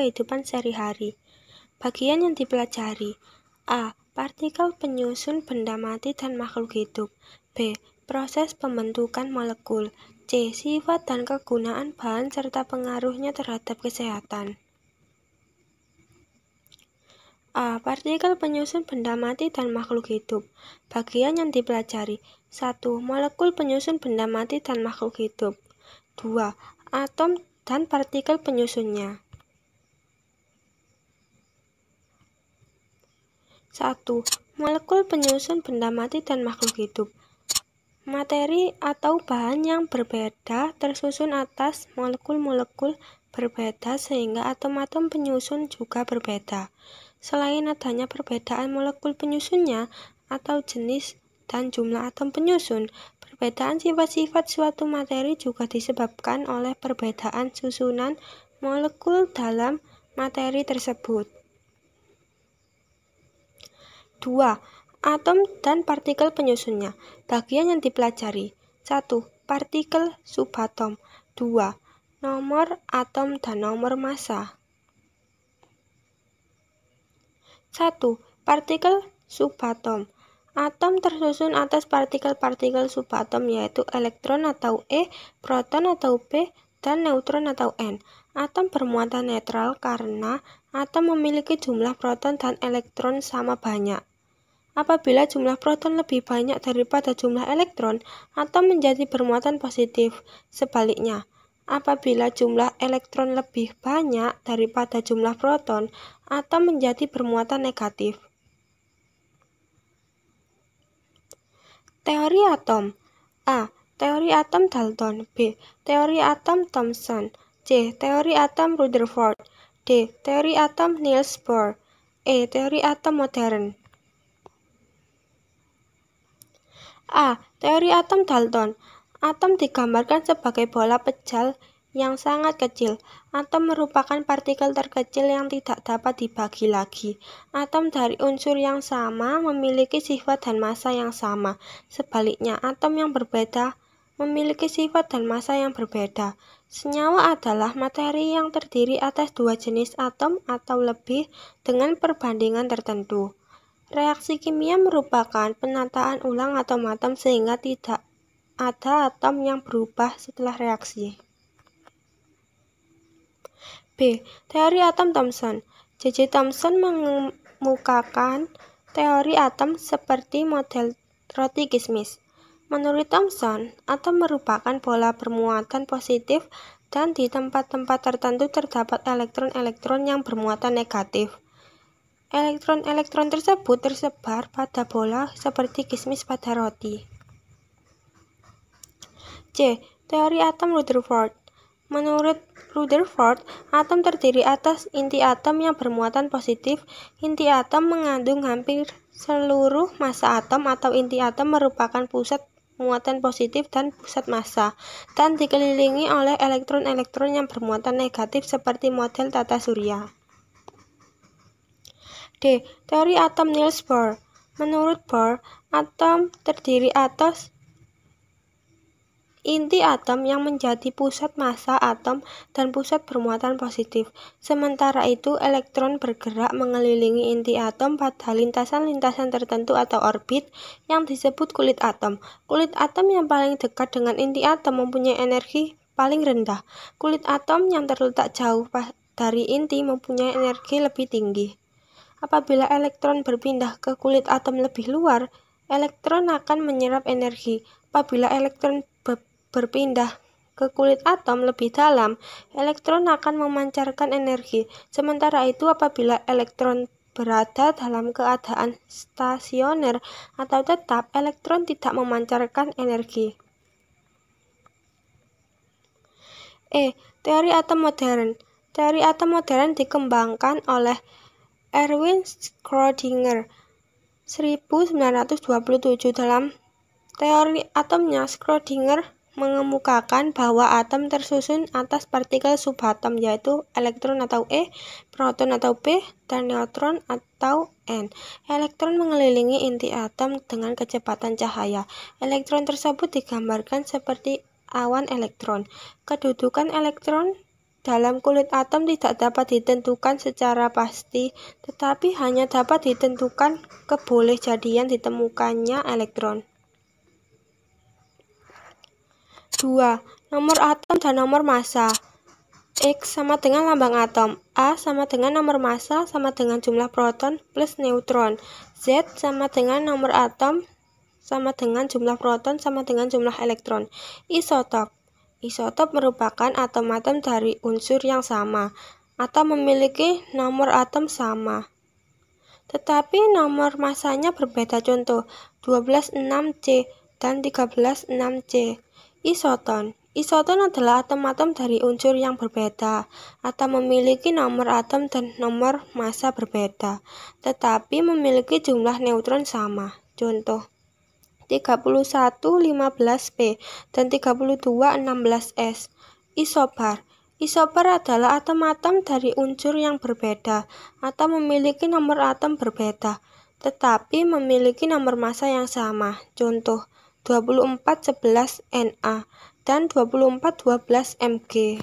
kehidupan sehari-hari. Bagian yang dipelajari A. Partikel penyusun benda mati dan makhluk hidup B. Proses pembentukan molekul C. Sifat dan kegunaan bahan serta pengaruhnya terhadap kesehatan A. Partikel penyusun benda mati dan makhluk hidup. Bagian yang dipelajari 1. Molekul penyusun benda mati dan makhluk hidup 2. Atom dan partikel penyusunnya 1. Molekul penyusun benda mati dan makhluk hidup Materi atau bahan yang berbeda tersusun atas molekul-molekul berbeda sehingga atom-atom penyusun juga berbeda. Selain adanya perbedaan molekul penyusunnya atau jenis dan jumlah atom penyusun, perbedaan sifat-sifat suatu materi juga disebabkan oleh perbedaan susunan molekul dalam materi tersebut. 2. Atom dan partikel penyusunnya. Bagian yang dipelajari. 1. Partikel subatom. 2. Nomor atom dan nomor massa. 1. Partikel subatom. Atom tersusun atas partikel-partikel subatom yaitu elektron atau E, proton atau p dan neutron atau N. Atom bermuatan netral karena atom memiliki jumlah proton dan elektron sama banyak. Apabila jumlah proton lebih banyak daripada jumlah elektron, atom menjadi bermuatan positif. Sebaliknya, apabila jumlah elektron lebih banyak daripada jumlah proton, atom menjadi bermuatan negatif. Teori atom A. Teori atom Dalton B. Teori atom Thomson C. Teori atom Rutherford D. Teori atom Niels Bohr E. Teori atom modern A. Teori atom Dalton Atom digambarkan sebagai bola pejal yang sangat kecil. Atom merupakan partikel terkecil yang tidak dapat dibagi lagi. Atom dari unsur yang sama memiliki sifat dan massa yang sama. Sebaliknya, atom yang berbeda memiliki sifat dan massa yang berbeda. Senyawa adalah materi yang terdiri atas dua jenis atom atau lebih dengan perbandingan tertentu. Reaksi kimia merupakan penataan ulang atom-atom sehingga tidak ada atom yang berubah setelah reaksi. B. Teori atom Thomson J.J. Thomson mengemukakan teori atom seperti model roti kismis. Menurut Thomson, atom merupakan bola bermuatan positif dan di tempat-tempat tertentu terdapat elektron-elektron yang bermuatan negatif. Elektron-elektron tersebut tersebar pada bola seperti kismis pada roti. C. Teori atom Rutherford Menurut Rutherford, atom terdiri atas inti atom yang bermuatan positif. Inti atom mengandung hampir seluruh massa atom atau inti atom merupakan pusat muatan positif dan pusat massa, dan dikelilingi oleh elektron-elektron yang bermuatan negatif seperti model tata surya. D. Teori atom Niels Bohr Menurut Bohr, atom terdiri atas inti atom yang menjadi pusat massa atom dan pusat bermuatan positif. Sementara itu, elektron bergerak mengelilingi inti atom pada lintasan-lintasan tertentu atau orbit yang disebut kulit atom. Kulit atom yang paling dekat dengan inti atom mempunyai energi paling rendah. Kulit atom yang terletak jauh dari inti mempunyai energi lebih tinggi. Apabila elektron berpindah ke kulit atom lebih luar, elektron akan menyerap energi. Apabila elektron be berpindah ke kulit atom lebih dalam, elektron akan memancarkan energi. Sementara itu, apabila elektron berada dalam keadaan stasioner atau tetap, elektron tidak memancarkan energi. E. Teori atom modern Teori atom modern dikembangkan oleh Erwin Schrödinger 1927 dalam teori atomnya Schrödinger mengemukakan bahwa atom tersusun atas partikel subatom yaitu elektron atau E, proton atau P, dan neutron atau N. Elektron mengelilingi inti atom dengan kecepatan cahaya. Elektron tersebut digambarkan seperti awan elektron. Kedudukan elektron dalam kulit atom tidak dapat ditentukan secara pasti, tetapi hanya dapat ditentukan keboleh jadian ditemukannya elektron. 2. Nomor atom dan nomor massa X sama dengan lambang atom A sama dengan nomor massa sama dengan jumlah proton plus neutron Z sama dengan nomor atom sama dengan jumlah proton sama dengan jumlah elektron Isotop Isotop merupakan atom-atom dari unsur yang sama atau memiliki nomor atom sama. Tetapi nomor masanya berbeda contoh 126C dan 136C. Isoton Isoton adalah atom-atom dari unsur yang berbeda atau memiliki nomor atom dan nomor massa berbeda, tetapi memiliki jumlah neutron sama. Contoh 3115P, dan 3216S. Isobar Isobar adalah atom-atom dari unsur yang berbeda atau memiliki nomor atom berbeda, tetapi memiliki nomor massa yang sama. Contoh 2411Na dan 2412Mg.